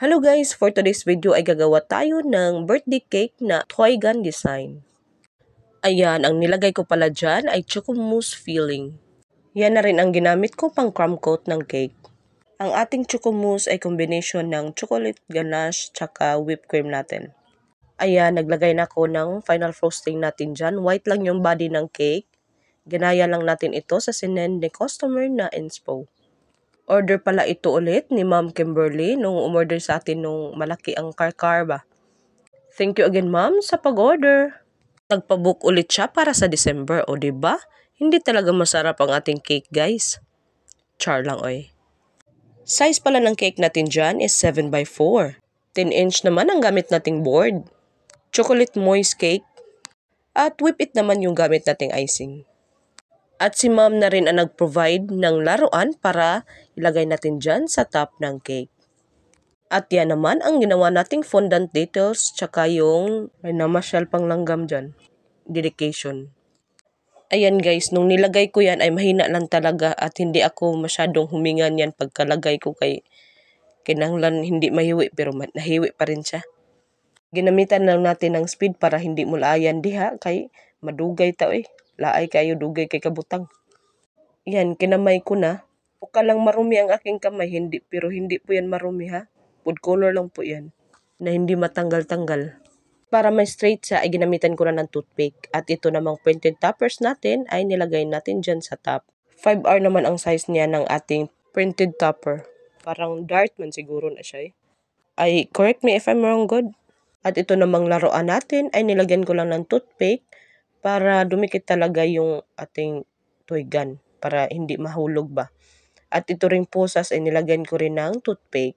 Hello guys! For today's video ay gagawa tayo ng birthday cake na toy gun design. Ayan, ang nilagay ko pala dyan ay choco mousse filling. Yan na rin ang ginamit ko pang crumb coat ng cake. Ang ating choco mousse ay combination ng chocolate ganache tsaka whipped cream natin. Ayan, naglagay na ako ng final frosting natin dyan. White lang yung body ng cake. Ginaya lang natin ito sa sinend ni customer na inspo. Order pala ito ulit ni Ma'am Kimberly nung umorder sa atin nung malaki ang karkar ba. Thank you again ma'am sa pag-order. Nagpabook ulit siya para sa December o ba? Diba? Hindi talaga masarap ang ating cake guys. Char lang oy. Size pala ng cake natin dyan is 7x4. 10 inch naman ang gamit nating board. Chocolate moist cake. At whip it naman yung gamit nating icing. At si ma'am na rin ang nag-provide ng laruan para ilagay natin dyan sa top ng cake. At yan naman ang ginawa nating fondant details tsaka yung may namashell pang langgam dyan. Dedication. Ayan guys, nung nilagay ko yan ay mahina lang talaga at hindi ako masyadong huminga niyan pagkalagay ko kay kinanglan hindi mahiwi pero nahiwi pa rin siya. Ginamitan lang natin ng speed para hindi mulayan diha kay madugay tao eh laay kayo dugay kay kabutang. Yan, kinamay ko na. Puka lang marumi ang aking kamay, hindi, pero hindi po yan marumi ha. Food color lang po yan, na hindi matanggal-tanggal. Para may straight sa ay ginamitan ko na ng toothpick. At ito namang pointed toppers natin ay nilagay natin dyan sa top. 5R naman ang size niya ng ating printed topper. Parang dart man siguro na siya eh. Ay, correct me if I'm wrong, God. At ito namang laruan natin ay nilagyan ko lang ng toothpick para dumikit talaga yung ating toy gun para hindi mahulog ba. At ito rin po sas ay eh, nilagyan ko rin ng toothpick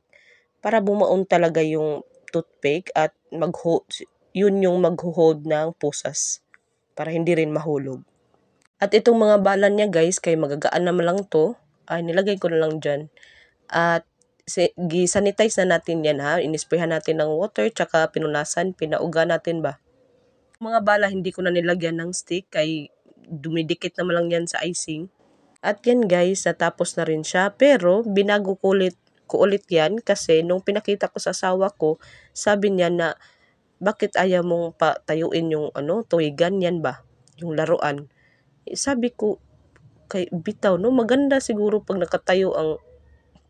para bumaon talaga yung toothpick at mag-hold, yun yung mag-hold ng pusas para hindi rin mahulog. At itong mga bala niya guys, kay magagaan naman lang to, ay nilagay ko na lang dyan. At gisanitize na natin yan ha, inisprehan natin ng water, tsaka pinunasan, pinauga natin ba mga bala hindi ko na nilagyan ng stick kay dumidikit naman lang yan sa icing. At yan guys, natapos na rin siya. Pero binago ko ulit, ko ulit yan kasi nung pinakita ko sa asawa ko, sabi niya na bakit ayaw mong patayuin yung ano, toy ganyan ba? Yung laruan. Eh, sabi ko, kay bitaw no maganda siguro pag nakatayo ang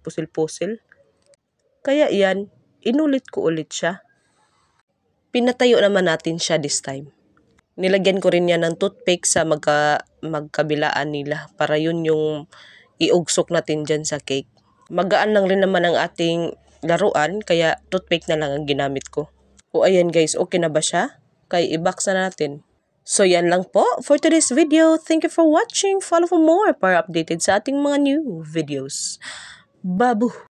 pusil-pusil. Kaya yan, inulit ko ulit siya pinatayo naman natin siya this time. Nilagyan ko rin niya ng toothpick sa magka, magkabilaan nila para yun yung iugsok natin dyan sa cake. Magaan lang rin naman ang ating laruan kaya toothpick na lang ang ginamit ko. O ayan guys, okay na ba siya? Kaya i-box na natin. So yan lang po for today's video. Thank you for watching. Follow for more para updated sa ating mga new videos. Babu!